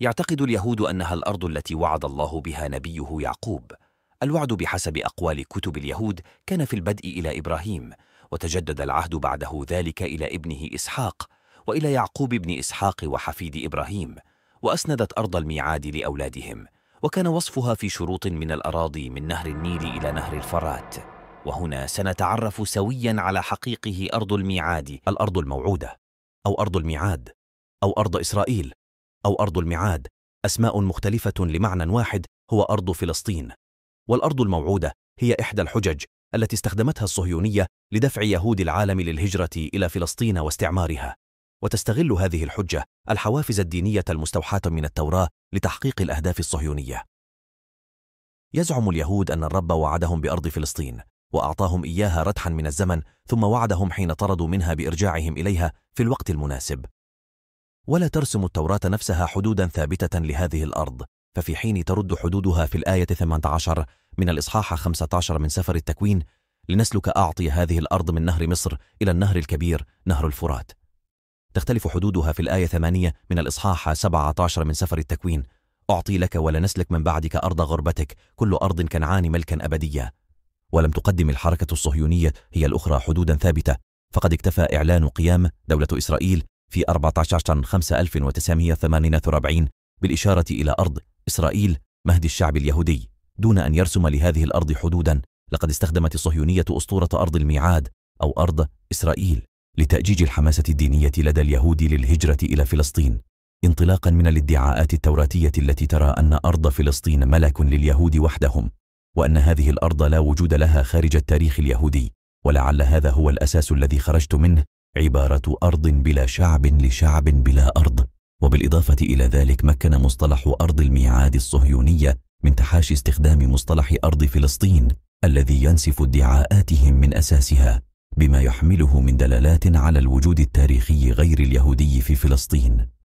يعتقد اليهود أنها الأرض التي وعد الله بها نبيه يعقوب الوعد بحسب أقوال كتب اليهود كان في البدء إلى إبراهيم وتجدد العهد بعده ذلك إلى ابنه إسحاق وإلى يعقوب بن إسحاق وحفيد إبراهيم وأسندت أرض الميعاد لأولادهم وكان وصفها في شروط من الأراضي من نهر النيل إلى نهر الفرات وهنا سنتعرف سويا على حقيقه أرض الميعاد الأرض الموعودة أو أرض الميعاد أو أرض إسرائيل أو أرض الميعاد أسماء مختلفة لمعنى واحد هو أرض فلسطين والأرض الموعودة هي إحدى الحجج التي استخدمتها الصهيونية لدفع يهود العالم للهجرة إلى فلسطين واستعمارها وتستغل هذه الحجة الحوافز الدينية المستوحاة من التوراة لتحقيق الأهداف الصهيونية يزعم اليهود أن الرب وعدهم بأرض فلسطين وأعطاهم إياها ردحا من الزمن ثم وعدهم حين طردوا منها بإرجاعهم إليها في الوقت المناسب ولا ترسم التوراة نفسها حدودا ثابتة لهذه الأرض ففي حين ترد حدودها في الآية 18 من الإصحاح 15 من سفر التكوين لنسلك أعطي هذه الأرض من نهر مصر إلى النهر الكبير نهر الفرات تختلف حدودها في الآية 8 من الإصحاح 17 من سفر التكوين أعطي لك ولنسلك من بعدك أرض غربتك كل أرض كنعان ملكا أبديا ولم تقدم الحركة الصهيونية هي الأخرى حدودا ثابتة فقد اكتفى إعلان قيام دولة إسرائيل في 14/5/1948 بالإشارة إلى أرض إسرائيل مهد الشعب اليهودي دون أن يرسم لهذه الأرض حدودا لقد استخدمت الصهيونية أسطورة أرض الميعاد أو أرض إسرائيل لتأجيج الحماسة الدينية لدى اليهود للهجرة إلى فلسطين انطلاقا من الادعاءات التوراتية التي ترى أن أرض فلسطين ملك لليهود وحدهم وأن هذه الأرض لا وجود لها خارج التاريخ اليهودي ولعل هذا هو الأساس الذي خرجت منه عبارة أرض بلا شعب لشعب بلا أرض وبالإضافة إلى ذلك مكن مصطلح أرض الميعاد الصهيونية من تحاشي استخدام مصطلح أرض فلسطين الذي ينسف ادعاءاتهم من أساسها بما يحمله من دلالات على الوجود التاريخي غير اليهودي في فلسطين